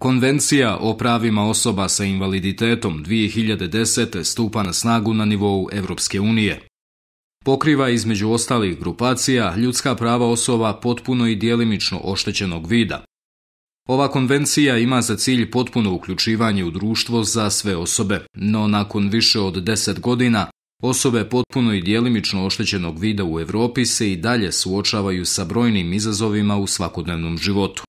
Konvencija o pravima osoba sa invaliditetom 2010. stupa na snagu na nivou Europske unije. Pokriva između ostalih grupacija ljudska prava osoba potpuno i dijelimično oštećenog vida. Ova konvencija ima za cilj potpuno uključivanje u društvo za sve osobe, no nakon više od deset godina Osobe potpuno i djelimično oštećenog vida u Europi se i dalje suočavaju sa brojnim izazovima u svakodnevnom životu.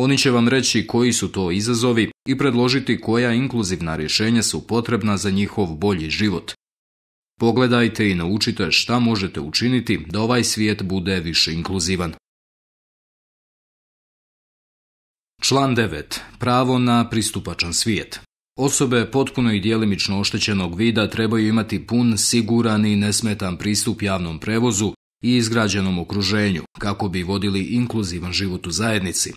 Oni će vam reći koji su to izazovi i predložiti koja inkluzivna rješenja su potrebna za njihov bolji život. Pogledajte i naučite šta možete učiniti da ovaj svijet bude više inkluzivan. Član 9. Pravo na pristupačan svijet. Osobe potpuno i dijelimično oštećenog vida trebaju imati pun, siguran i nesmetan pristup javnom prevozu i izgrađenom okruženju kako bi vodili inkluzivan život u zajednici,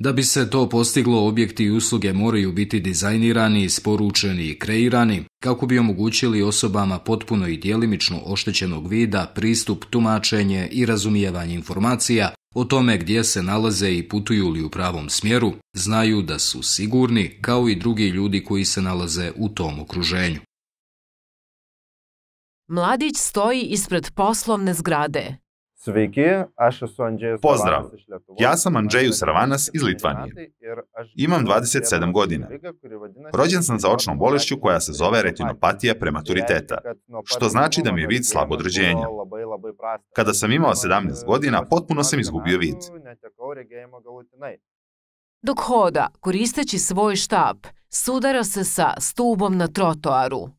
da bi se to postiglo, objekti i usluge moraju biti dizajnirani, isporučeni i kreirani kako bi omogućili osobama potpuno i djelimično oštećenog vida pristup, tumačenje i razumijevanje informacija o tome gdje se nalaze i putuju li u pravom smjeru, znaju da su sigurni kao i drugi ljudi koji se nalaze u tom okruženju. Mladić stoji ispred poslovne zgrade. Sveiki, Pozdrav, ja sam Andžejus Ravanas iz Litvanije. Imam 27 godina. Rođen sam za očnom bolešću koja se zove retinopatija prematuriteta, što znači da mi je vid slabo određenja. Kada sam imao 17 godina, potpuno sam izgubio vid. Dok hoda, koristeći svoj štap, sudara se sa stubom na trotoaru.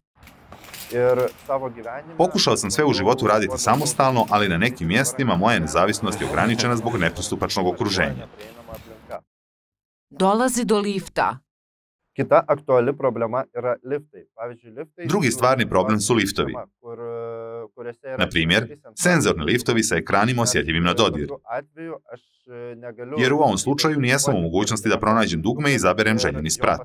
Pokušao sam sve u životu raditi samostalno, ali na nekim mjestima moja nezavisnost je ograničena zbog nepristupačnog okruženja. Dolazi do lifta. Drugi stvarni problem su liftovi. Na primjer, senzorni liftovi sa ekranima osjetljivim na dodir. E, Jer u ovom slučaju nijesam u mogućnosti da pronađem dugme i zaberem željeni sprat.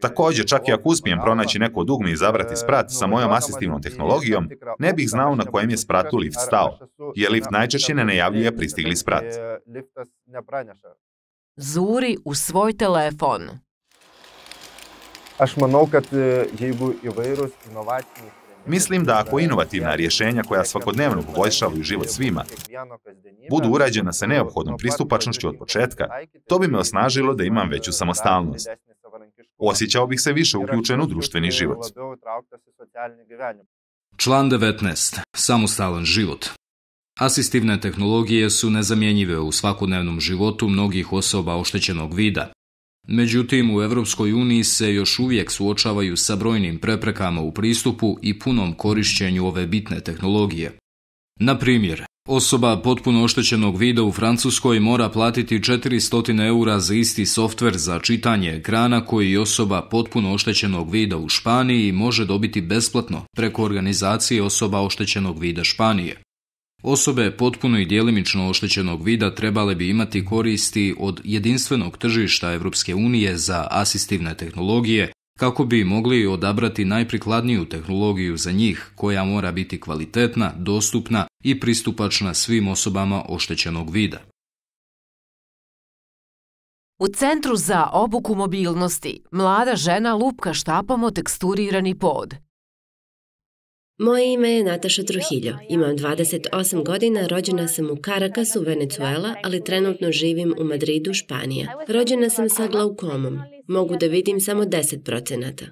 Također, čak i ako uspijem pronaći neko dugme i zabrati e, sprat sa mojom asistivnom tehnologijom, ne bih znao na znači kojem je spratu lift stao, jer lift najčešće ne najavljuje pristigli sprat. Zuri u svoj telefon. Aš manau, kad e, jeigu įvairūs Mislim da ako inovativna rješenja koja svakodnevno poboljšavaju život svima budu urađena sa neophodnom pristupačnošću od početka, to bi me osnažilo da imam veću samostalnost. Osjećao bih se više uključen u društveni život. Član 19. Samostalan život. Asistivne tehnologije su nezamjenjive u svakodnevnom životu mnogih osoba oštećenog vida, Međutim, u Europskoj uniji se još uvijek suočavaju sa brojnim preprekama u pristupu i punom korišćenju ove bitne tehnologije. Na primjer, osoba potpuno oštećenog vida u Francuskoj mora platiti 400 eura za isti softver za čitanje ekrana koji osoba potpuno oštećenog vida u Španiji može dobiti besplatno preko organizacije osoba oštećenog vida Španije. Osobe potpuno i djelimično oštećenog vida trebale bi imati koristi od jedinstvenog tržišta Europske unije za asistivne tehnologije kako bi mogli odabrati najprikladniju tehnologiju za njih koja mora biti kvalitetna, dostupna i pristupačna svim osobama oštećenog vida. U Centru za obuku mobilnosti mlada žena lupka štapom teksturirani pod – moje ime je Nataša Truhiljo. Imam 28 godina, rođena sam u Caracasu, Venezuela, ali trenutno živim u Madridu, Španija. Rođena sam sa glaukomom. Mogu da vidim samo 10 procenata.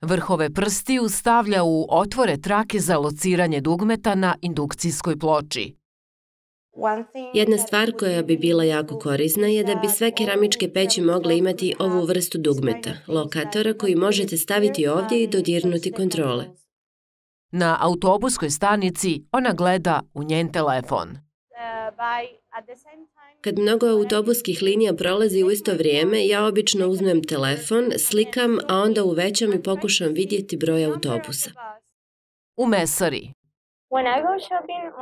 Vrhove prsti ustavlja u otvore trake za lociranje dugmeta na indukcijskoj ploči. Jedna stvar koja bi bila jako korisna je da bi sve keramičke peći mogle imati ovu vrstu dugmeta, lokatora koji možete staviti ovdje i dodirnuti kontrole. Na autobuskoj stanici ona gleda u njen telefon. Kad mnogo autobuskih linija prolazi u isto vrijeme, ja obično uzmem telefon, slikam, a onda uvećam i pokušam vidjeti broj autobusa. U Mesari.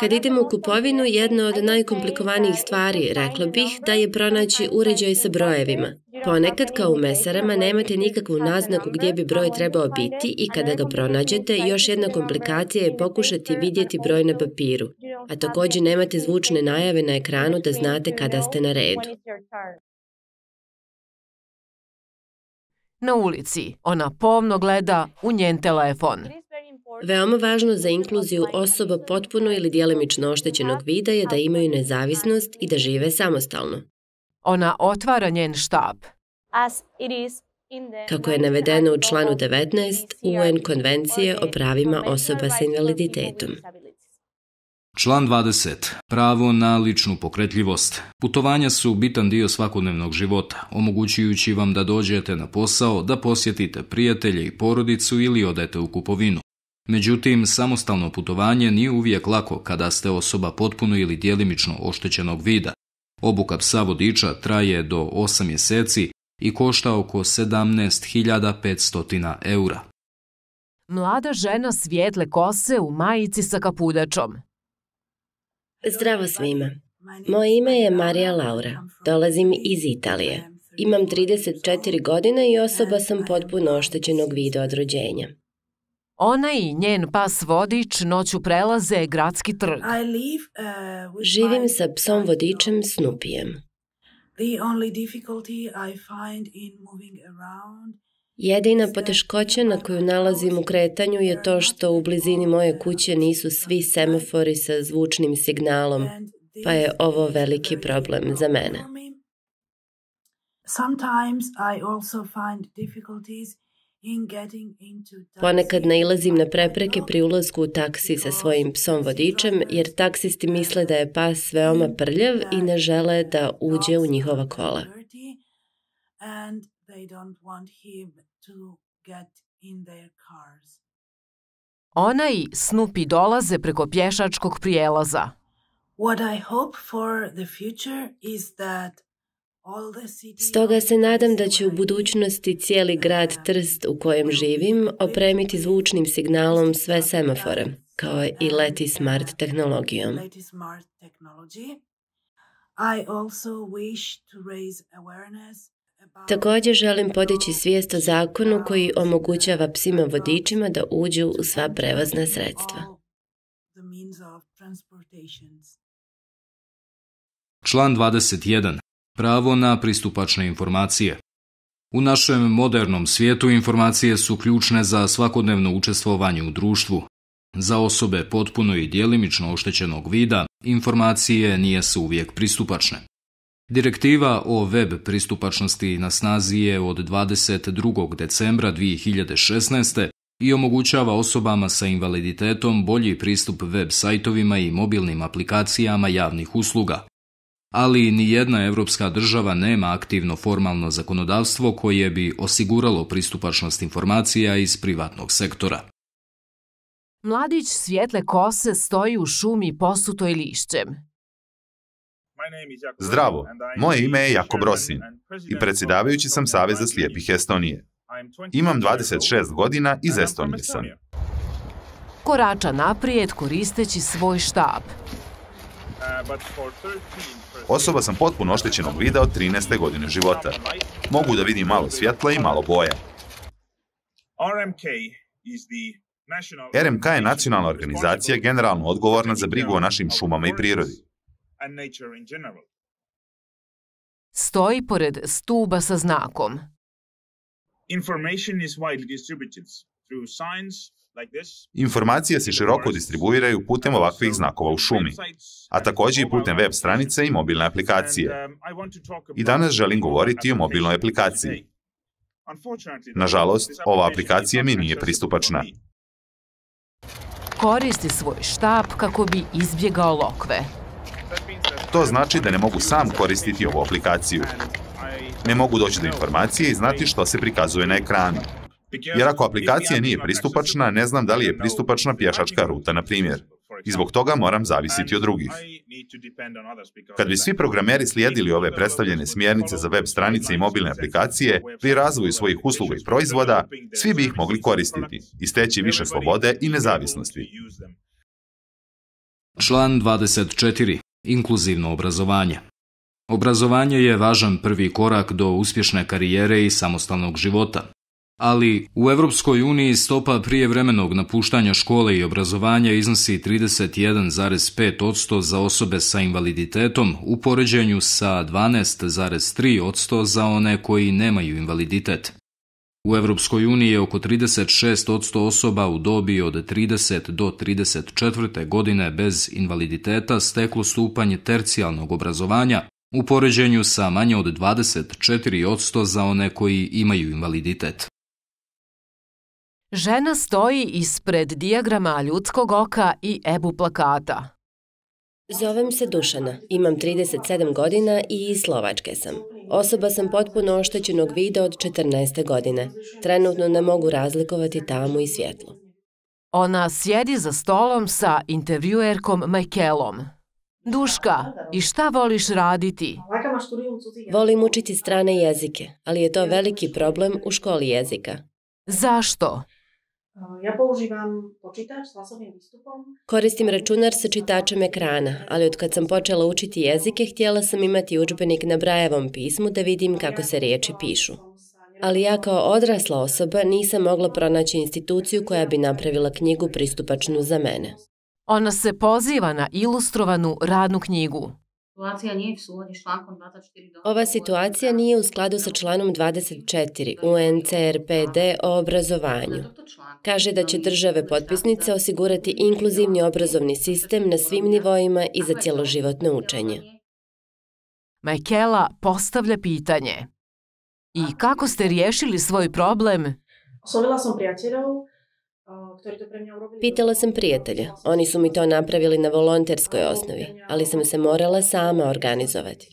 Kad idem u kupovinu, jedna od najkomplikovanijih stvari, rekla bih, da je pronaći uređaj sa brojevima. Ponekad kao u mesarama nemate nikakvu naznaku gdje bi broj trebao biti i kada ga pronađete, još jedna komplikacija je pokušati vidjeti broj na papiru, a također nemate zvučne najave na ekranu da znate kada ste na redu. Na ulici ona pomno gleda u njen telefon. Veoma važno za inkluziju osoba potpuno ili djelomično oštećenog vida je da imaju nezavisnost i da žive samostalno. Ona otvara njen štab. Kako je navedeno u članu 19 UN konvencije o pravima osoba s invaliditetom. Član 20. Pravo na ličnu pokretljivost. Putovanja su bitan dio svakodnevnog života, omogućujući vam da dođete na posao, da posjetite prijatelje i porodicu ili odete u kupovinu. Međutim, samostalno putovanje nije uvijek lako kada ste osoba potpuno ili djelimično oštećenog vida, Obuka psa vodiča traje do 8 mjeseci i košta oko 17.500 eura. Mlada žena svijetle kose u majici sa kapudačom. Zdravo svima. Moje ime je Marija Laura. Dolazim iz Italije. Imam 34 godine i osoba sam potpuno oštećenog vida od rođenja. Ona i njen pas vodič noću prelaze gradski trg. Uh, Živim sa psom vodičem Snupijem. Jedina poteškoća na koju nalazim u kretanju je to što u blizini moje kuće nisu svi semafori sa zvučnim signalom, pa je ovo veliki problem za mene. Sometimes I also Ponekad nailazim na prepreke pri ulazku u taksi sa svojim psom vodičem, jer taksisti misle da je pas veoma prljav i ne žele da uđe u njihova kola. Ona i Snupi dolaze preko pješačkog prijelaza. What I hope for the future Stoga se nadam da će u budućnosti cijeli grad Trst u kojem živim opremiti zvučnim signalom sve semafore, kao i leti smart tehnologijom. Također želim podići svijest o zakonu koji omogućava psima vodičima da uđu u sva prevozna sredstva. Član 21 pravo na pristupačne informacije. U našem modernom svijetu informacije su ključne za svakodnevno učestvovanje u društvu. Za osobe potpuno i djelimično oštećenog vida informacije nije su uvijek pristupačne. Direktiva o web pristupačnosti na snazi je od 22. decembra 2016. i omogućava osobama sa invaliditetom bolji pristup web sajtovima i mobilnim aplikacijama javnih usluga, ali ni jedna europska država nema aktivno formalno zakonodavstvo koje bi osiguralo pristupačnost informacija iz privatnog sektora. Mladić svijetle kose stoji u šumi posutoj lišćem. Zdravo, moje ime je Jako Rosin i predsjedavajući sam Saveza slijepih Estonije. Imam 26 godina iz Estonije sam. Korača naprijed koristeći svoj štab. Osoba sam potpuno oštećenog vida od 13. godine života. Mogu da vidim malo svjetla i malo boja. RMK je nacionalna organizacija generalno odgovorna za brigu o našim šumama i prirodi. Stoji pored stuba sa znakom. Information is widely distributed through Informacije se široko distribuiraju putem ovakvih znakova u šumi, a također i putem web stranice i mobilne aplikacije. Um, I danas želim govoriti o mobilnoj aplikaciji. Nažalost, ova aplikacija mi nije pristupačna. Koristi svoj štap kako bi izbjegao lokve. To znači da ne mogu sam koristiti ovu aplikaciju. Ne mogu doći do informacije i znati što se prikazuje na ekranu. Jer ako aplikacija nije pristupačna, ne znam da li je pristupačna pješačka ruta, na primjer. I zbog toga moram zavisiti od drugih. Kad bi svi programeri slijedili ove predstavljene smjernice za web stranice i mobilne aplikacije pri razvoju svojih usluga i proizvoda, svi bi ih mogli koristiti i steći više slobode i nezavisnosti. Član 24. Inkluzivno obrazovanje. Obrazovanje je važan prvi korak do uspješne karijere i samostalnog života ali u Europskoj uniji stopa prijevremenog napuštanja škole i obrazovanja iznosi 31,5% za osobe sa invaliditetom u poređenju sa 12,3% za one koji nemaju invaliditet. U Europskoj uniji je oko 36% osoba u dobi od 30 do 34. godine bez invaliditeta steklo stupanje tercijalnog obrazovanja u poređenju sa manje od 24% za one koji imaju invaliditet. Žena stoji ispred dijagrama ljudskog oka i ebu plakata. Zovem se Dušana, imam 37 godina i Slovačke sam. Osoba sam potpuno oštećenog vida od 14. godine. Trenutno ne mogu razlikovati tamu i svjetlo. Ona sjedi za stolom sa intervjuerkom Majkelom. Duška, i šta voliš raditi? Volim učiti strane jezike, ali je to veliki problem u školi jezika. Zašto? Eh, ja používam s hlasovým výstupom. Koristim računar sa čitačem ekrana, ali od kad sam počela učiti jezike, htjela sam imati učbenik na Brajevom pismu da vidim kako se riječi pišu. Ali ja kao odrasla osoba nisam mogla pronaći instituciju koja bi napravila knjigu pristupačnu za mene. Ona se poziva na ilustrovanu radnu knjigu, ova situacija nije u skladu sa članom 24 UNCRPD o obrazovanju. Kaže da će države potpisnice dakle, osigurati inkluzivni obrazovni sistem na svim nivoima i za dakle, cjeloživotno učenje. Mekela postavlja pitanje. I kako ste riješili svoj problem? Osobila sam Pitala sam prijatelja. Oni su mi to napravili na volonterskoj osnovi, ali sam se morala sama organizovati.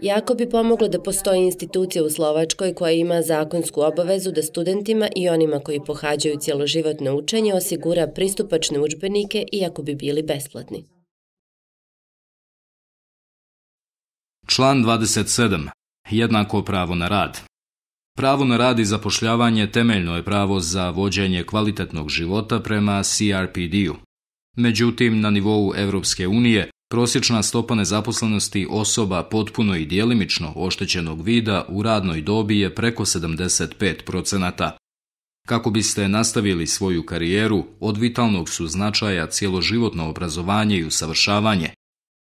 Jako bi pomoglo da postoji institucija u Slovačkoj koja ima zakonsku obavezu da studentima i onima koji pohađaju cjeloživotno učenje osigura pristupačne učbenike iako bi bili besplatni. Član 27. Jednako pravo na rad. Pravo na rad i zapošljavanje temeljno je pravo za vođenje kvalitetnog života prema CRPD-u. Međutim, na nivou Europske unije prosječna stopa nezaposlenosti osoba potpuno i dijelimično oštećenog vida u radnoj dobi je preko 75%. Kako biste nastavili svoju karijeru, od vitalnog su značaja cjeloživotno obrazovanje i usavršavanje,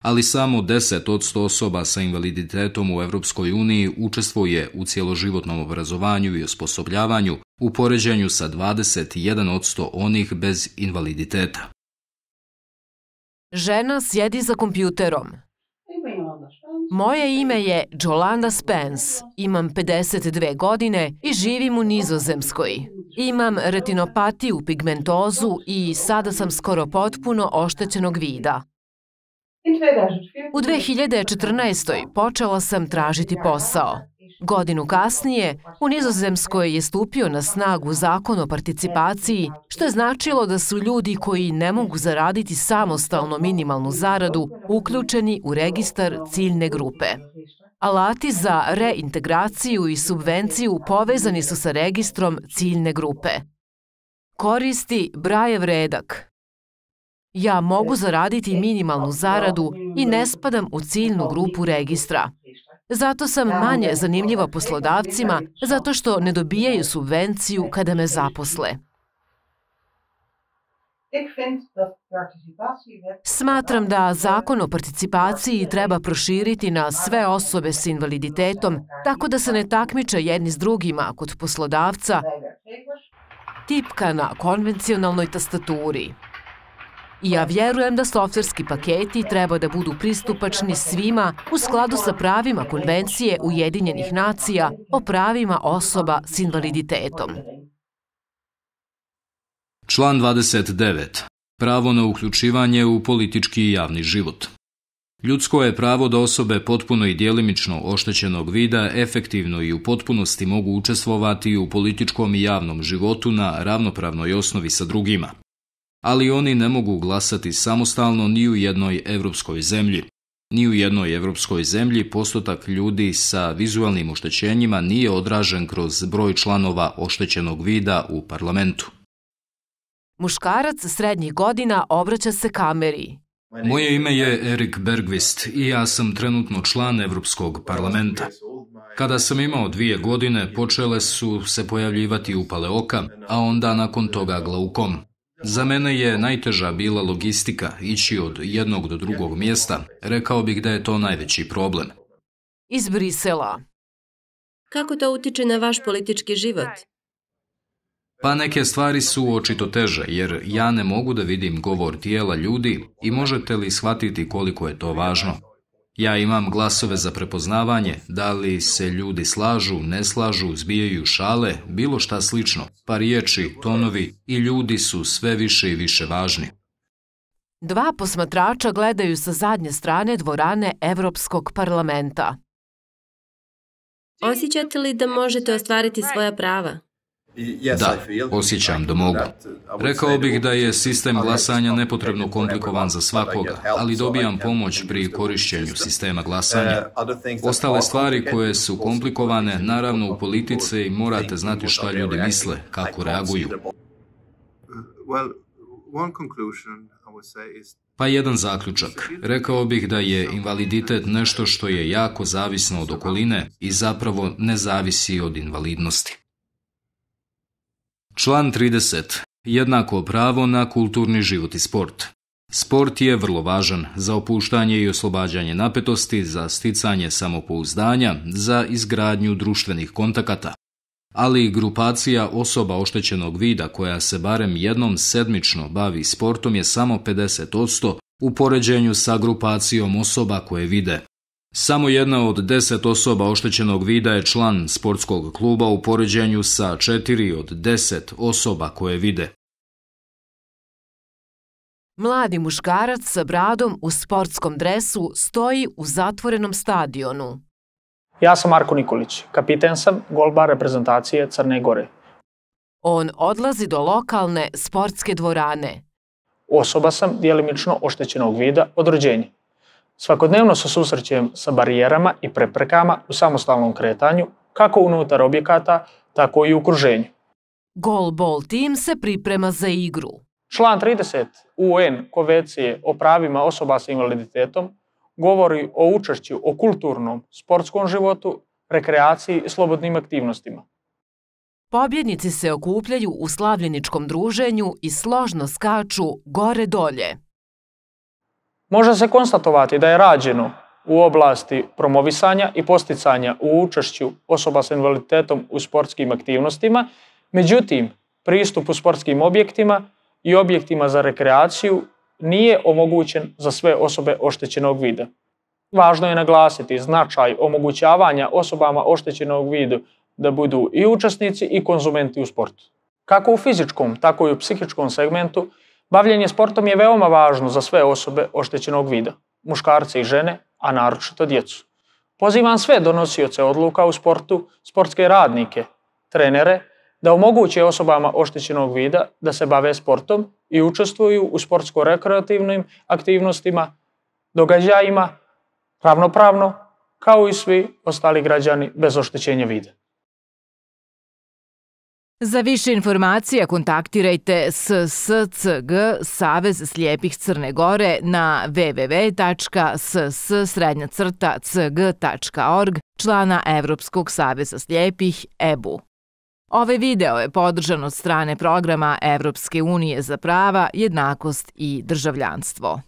ali samo 10 od 100 osoba sa invaliditetom u Europskoj uniji učestvuje u cjeloživotnom obrazovanju i osposobljavanju u poređenju sa 21 od 100 onih bez invaliditeta. Žena sjedi za kompjuterom. Moje ime je Jolanda Spence, imam 52 godine i živim u Nizozemskoj. Imam retinopatiju, pigmentozu i sada sam skoro potpuno oštećenog vida. U 2014. počela sam tražiti posao. Godinu kasnije, u Nizozemskoj je stupio na snagu zakon o participaciji, što je značilo da su ljudi koji ne mogu zaraditi samostalno minimalnu zaradu uključeni u registar ciljne grupe. Alati za reintegraciju i subvenciju povezani su sa registrom ciljne grupe. Koristi Brajev redak, ja mogu zaraditi minimalnu zaradu i ne spadam u ciljnu grupu registra. Zato sam manje zanimljiva poslodavcima, zato što ne dobijaju subvenciju kada me zaposle. Smatram da zakon o participaciji treba proširiti na sve osobe s invaliditetom, tako da se ne takmiče jedni s drugima kod poslodavca, tipka na konvencionalnoj tastaturi. I ja vjerujem da softverski paketi treba da budu pristupačni svima u skladu sa pravima Konvencije Ujedinjenih nacija o pravima osoba s invaliditetom. Član 29. Pravo na uključivanje u politički i javni život. Ljudsko je pravo da osobe potpuno i dijelimično oštećenog vida efektivno i u potpunosti mogu učestvovati u političkom i javnom životu na ravnopravnoj osnovi sa drugima ali oni ne mogu glasati samostalno ni u jednoj europskoj zemlji. Ni u jednoj europskoj zemlji postotak ljudi sa vizualnim oštećenjima nije odražen kroz broj članova oštećenog vida u parlamentu. Muškarac srednjih godina obraća se kameri. Moje ime je Erik Bergvist i ja sam trenutno član Europskog parlamenta. Kada sam imao dvije godine, počele su se pojavljivati upale oka, a onda nakon toga glaukom. Za mene je najteža bila logistika ići od jednog do drugog mjesta. Rekao bih da je to najveći problem. Iz Brisela. Kako to utiče na vaš politički život? Pa neke stvari su očito teže, jer ja ne mogu da vidim govor tijela ljudi i možete li shvatiti koliko je to važno. Ja imam glasove za prepoznavanje, da li se ljudi slažu, ne slažu, zbijaju šale, bilo šta slično, pa riječi, tonovi i ljudi su sve više i više važni. Dva posmatrača gledaju sa zadnje strane dvorane Evropskog parlamenta. Osjećate li da možete ostvariti svoja prava? Da, osjećam da mogu. Rekao bih da je sistem glasanja nepotrebno komplikovan za svakoga, ali dobijam pomoć pri korišćenju sistema glasanja. Ostale stvari koje su komplikovane, naravno u politici morate znati šta ljudi misle, kako reaguju. Pa jedan zaključak. Rekao bih da je invaliditet nešto što je jako zavisno od okoline i zapravo ne zavisi od invalidnosti. Član 30. Jednako pravo na kulturni život i sport. Sport je vrlo važan za opuštanje i oslobađanje napetosti, za sticanje samopouzdanja, za izgradnju društvenih kontakata. Ali grupacija osoba oštećenog vida koja se barem jednom sedmično bavi sportom je samo 50% u poređenju sa grupacijom osoba koje vide samo jedna od deset osoba oštećenog vida je član sportskog kluba u poređenju sa četiri od deset osoba koje vide. Mladi muškarac sa bradom u sportskom dresu stoji u zatvorenom stadionu. Ja sam Marko Nikolić, kapiten sam golba reprezentacije Crne Gore. On odlazi do lokalne sportske dvorane. Osoba sam dijelimično oštećenog vida od rođenja. Svakodnevno se susrećem sa barijerama i preprekama u samostalnom kretanju, kako unutar objekata, tako i u okruženju. Goalball tim se priprema za igru. Član 30 UN Konvencije o pravima osoba sa invaliditetom govori o učešću o kulturnom, sportskom životu, rekreaciji i slobodnim aktivnostima. Pobjednici se okupljaju u slavljeničkom druženju i složno skaču gore-dolje. Može se konstatovati da je rađeno u oblasti promovisanja i posticanja u učešću osoba s invaliditetom u sportskim aktivnostima, međutim, pristup u sportskim objektima i objektima za rekreaciju nije omogućen za sve osobe oštećenog vida. Važno je naglasiti značaj omogućavanja osobama oštećenog vida da budu i učesnici i konzumenti u sportu. Kako u fizičkom, tako i u psihičkom segmentu Bavljenje sportom je veoma važno za sve osobe oštećenog vida, muškarce i žene, a naročito djecu. Pozivam sve donosioce odluka u sportu, sportske radnike, trenere, da omoguće osobama oštećenog vida da se bave sportom i učestvuju u sportsko-rekreativnim aktivnostima, događajima, ravnopravno, kao i svi ostali građani bez oštećenja vida. Za više informacija kontaktirajte SSCG Savez slijepih Crne Gore na www.ssrednjacrta.cg.org člana Evropskog saveza slijepih EBU. Ove ovaj video je podržan od strane programa Evropske unije za prava, jednakost i državljanstvo.